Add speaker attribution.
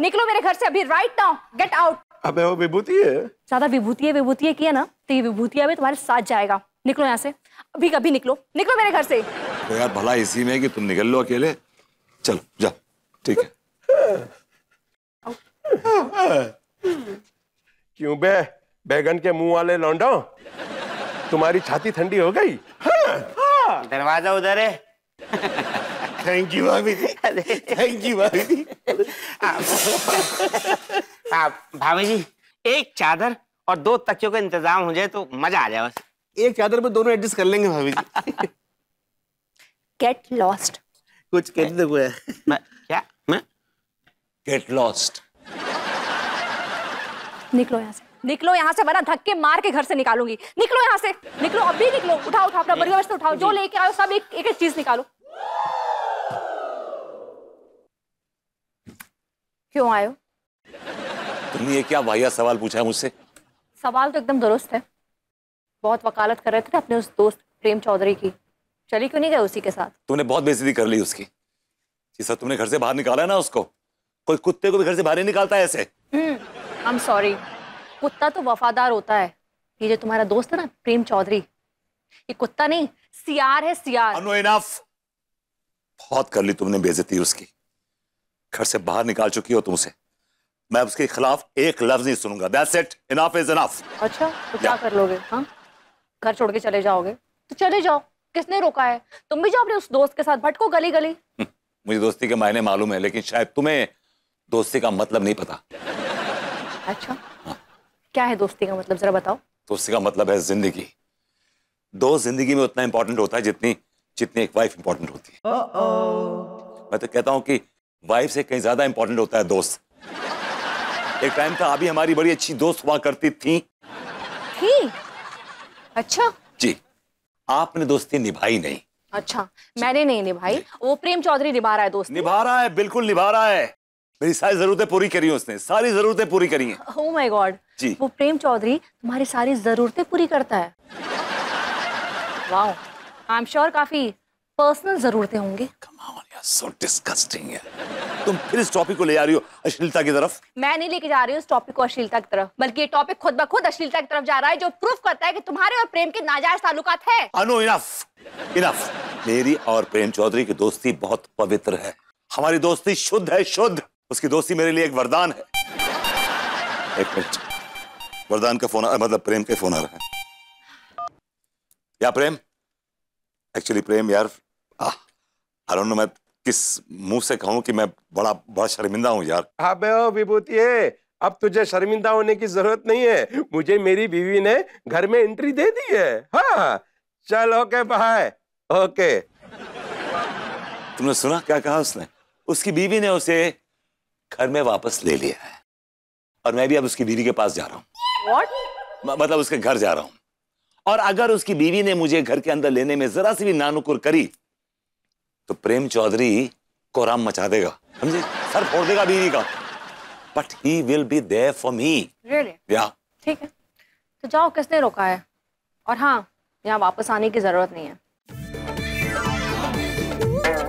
Speaker 1: निकलो मेरे घर से अभी राइट नाउ गेट आउट
Speaker 2: अबे वो विभूति है
Speaker 1: ज्यादा विभूति है विभूति है किया ना तो ये विभूति अभी तुम्हारे साथ जाएगा निकलो यहाँ से अभी कभी निकलो निकलो मेरे घर से
Speaker 2: तो यार भला इसी में कि तुम निकल लो अकेले चलो जा ठीक है क्यों बे बैगन के मुंह वाले
Speaker 1: लौंडो तुम्हारी छाती ठंडी हो गई हाँ, हाँ। दरवाजा उधर है थैंक यू भाभी थैंक यू भाभी
Speaker 2: आप भाभी जी एक चादर और दो तकियों का इंतजाम हो जाए तो मजा आ जाए बस एक चादर में दोनों एडजस्ट कर लेंगे भाभी जी
Speaker 1: गेट लॉस्ट
Speaker 2: कुछ कह दो मैं क्या मैं गेट लॉस्ट
Speaker 1: निकलो यहाँ से निकलो यहाँ से वरना धक्के मार के घर से निकालूंगी निकलो यहाँ से निकलो अभी निकलो उठाओ उठाओ अपना बड़ी बरिया उठाओ जो लेके आओ सब एक एक चीज निकालो क्यों आयो
Speaker 2: तुमने ये क्या वाहिया सवाल पूछा है मुझसे
Speaker 1: सवाल तो एकदम दुरुस्त है बहुत वकालत कर रहे थे अपने उस दोस्त प्रेम चौधरी की चली क्यों नहीं गए उसी के साथ
Speaker 2: तुमने बहुत बेइज्जती कर ली उसकी जी सर तुमने घर से बाहर निकाला ना उसको कोई कुत्ते को भी घर से बाहर निकालता है ऐसे
Speaker 1: हम हम्म, सॉरी कुत्ता तो वफादार होता है ये जो तुम्हारा दोस्त है ना प्रेम चौधरी ये कुत्ता नहीं सियार है सियार enough.
Speaker 2: बहुत कर ली तुमने बेइज्जती उसकी घर से बाहर निकाल चुकी हो तुम उसे मैं उसके खिलाफ एक लफ्ज नहीं सुनूंगा That's it. Enough is enough. अच्छा तो क्या
Speaker 1: कर लोगे हाँ घर छोड़ के चले जाओगे तो चले जाओ किसने रोका है तुम भी जाओ अपने उस दोस्त के साथ भटको गली गली हम्म,
Speaker 2: मुझे दोस्ती के मायने मालूम है लेकिन शायद तुम्हें दोस्ती का मतलब नहीं पता
Speaker 1: अच्छा हाँ। क्या है दोस्ती का मतलब जरा बताओ
Speaker 2: दोस्ती का मतलब है जिंदगी दोस्त जिंदगी में उतना इंपॉर्टेंट होता है जितनी जितनी एक वाइफ इंपॉर्टेंट होती है मैं तो कहता हूँ कि वाइफ से कहीं ज्यादा इंपॉर्टेंट होता है दोस्त एक टाइम था अभी हमारी बड़ी अच्छी दोस्त हुआ करती थी
Speaker 1: थी अच्छा
Speaker 2: जी आपने दोस्ती निभाई नहीं
Speaker 1: अच्छा मैंने नहीं निभाई नहीं। वो प्रेम चौधरी निभा रहा है दोस्त निभा
Speaker 2: रहा है बिल्कुल निभा रहा है मेरी सारी जरूरतें पूरी करी उसने सारी जरूरतें पूरी करी हैं
Speaker 1: ओह माय गॉड जी वो प्रेम चौधरी तुम्हारी सारी जरूरतें पूरी करता है वाओ आई एम श्योर काफी पर्सनल जरूरतें होंगी
Speaker 2: so तुम फिर इस टॉपिक को ले जा रही हो अश्लीलता की तरफ
Speaker 1: मैं नहीं लेके जा रही हूँ इस टॉपिक को अश्लीलता की तरफ बल्कि ये टॉपिक खुद ब खुद अश्लीलता की तरफ जा रहा है जो प्रूफ करता है कि तुम्हारे और प्रेम के नाजायज ताल्लुकात है
Speaker 2: अनु इनफ इनफ मेरी और प्रेम चौधरी की दोस्ती बहुत पवित्र है हमारी दोस्ती शुद्ध है शुद्ध उसकी दोस्ती मेरे लिए एक वरदान है एक मिनट वरदान का फोन मतलब प्रेम के फोन आ रहा है या प्रेम एक्चुअली प्रेम यार आई डोंट नो मैं किस मुंह से कहूं कि मैं बड़ा बड़ा शर्मिंदा हूँ यार हाँ बे
Speaker 1: ओ विभूति अब तुझे शर्मिंदा होने की जरूरत नहीं है मुझे मेरी बीवी ने
Speaker 2: घर में एंट्री दे दी है हां चल ओके भाई ओके तुमने सुना क्या कहा उसने उसकी बीवी ने उसे घर में वापस ले लिया है और मैं भी अब उसकी बीवी के पास जा रहा
Speaker 1: हूँ
Speaker 2: मतलब उसके घर जा रहा हूँ और अगर उसकी बीवी ने मुझे घर के अंदर लेने में जरा सी भी नानुकुर करी तो प्रेम चौधरी कोराम मचा देगा समझे सर फोड़ देगा बीवी का but he will be there for me really या
Speaker 1: ठीक है तो जाओ किसने रोका है और हाँ यहाँ वापस आने की जरूरत नहीं है